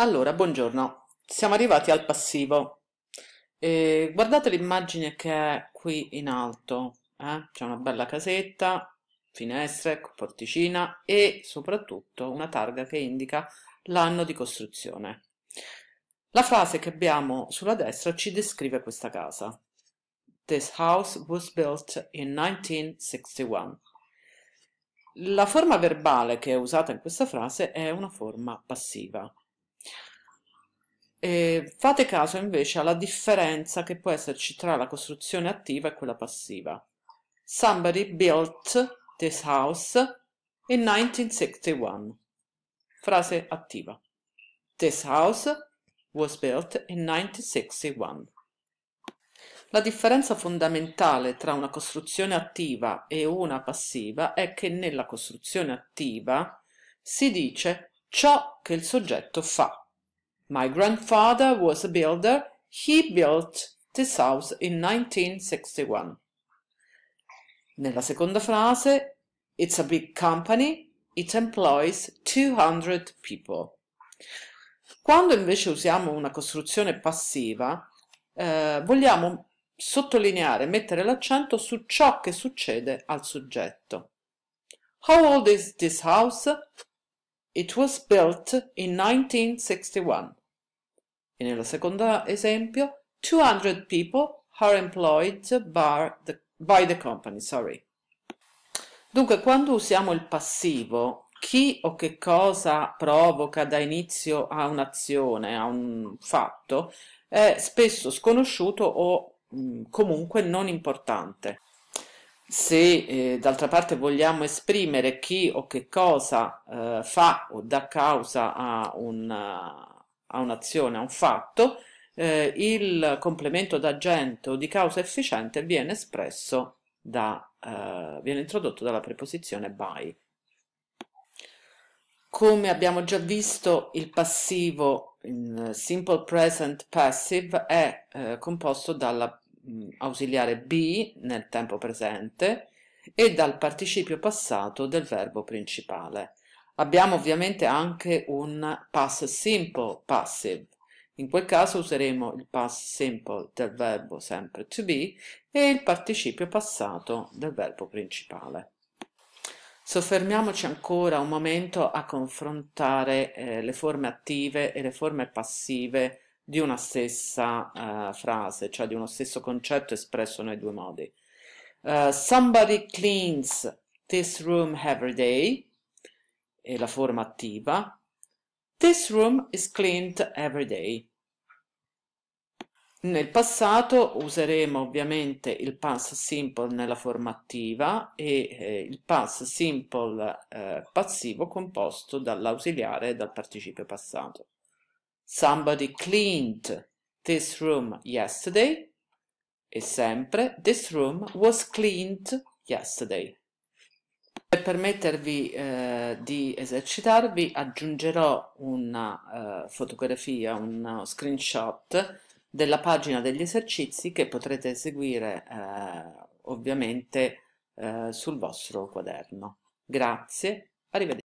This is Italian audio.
Allora, buongiorno. Siamo arrivati al passivo. Eh, guardate l'immagine che è qui in alto. Eh? C'è una bella casetta, finestre, porticina e soprattutto una targa che indica l'anno di costruzione. La frase che abbiamo sulla destra ci descrive questa casa. This house was built in 1961. La forma verbale che è usata in questa frase è una forma passiva. E fate caso invece alla differenza che può esserci tra la costruzione attiva e quella passiva. Somebody built this house in 1961. Frase attiva. This house was built in 1961. La differenza fondamentale tra una costruzione attiva e una passiva è che nella costruzione attiva si dice ciò che il soggetto fa. My grandfather was a builder. He built this house in 1961. Nella seconda frase, it's a big company. It employs 200 people. Quando invece usiamo una costruzione passiva, eh, vogliamo sottolineare, mettere l'accento su ciò che succede al soggetto. How old is this house? It was built in 1961. E nel secondo esempio, 200 people are employed by the, by the company. Sorry. Dunque, quando usiamo il passivo, chi o che cosa provoca da inizio a un'azione, a un fatto, è spesso sconosciuto o mh, mm, comunque non importante se eh, d'altra parte vogliamo esprimere chi o che cosa eh, fa o dà causa a, un, a un'azione, a un fatto, eh, il complemento d'agente o di causa efficiente viene espresso da, eh, viene introdotto dalla preposizione by. Come abbiamo già visto, il passivo in simple present passive è eh, composto dalla Mm, ausiliare be nel tempo presente e dal participio passato del verbo principale. Abbiamo ovviamente anche un past simple passive. In quel caso useremo il past simple del verbo sempre to be e il participio passato del verbo principale. Soffermiamoci ancora un momento a confrontare eh, le forme attive e le forme passive di una stessa uh, frase, cioè di uno stesso concetto espresso nei due modi. Uh, somebody cleans this room every day è la forma attiva. This room is cleaned every day. Nel passato useremo ovviamente il past simple nella forma attiva e eh, il past simple eh, passivo composto dall'ausiliare e dal participio passato. Somebody cleaned this room yesterday. E sempre, this room was cleaned yesterday. Per permettervi eh, di esercitarvi aggiungerò una eh, fotografia, uno screenshot della pagina degli esercizi che potrete eseguire eh, ovviamente eh, sul vostro quaderno. Grazie, arrivederci.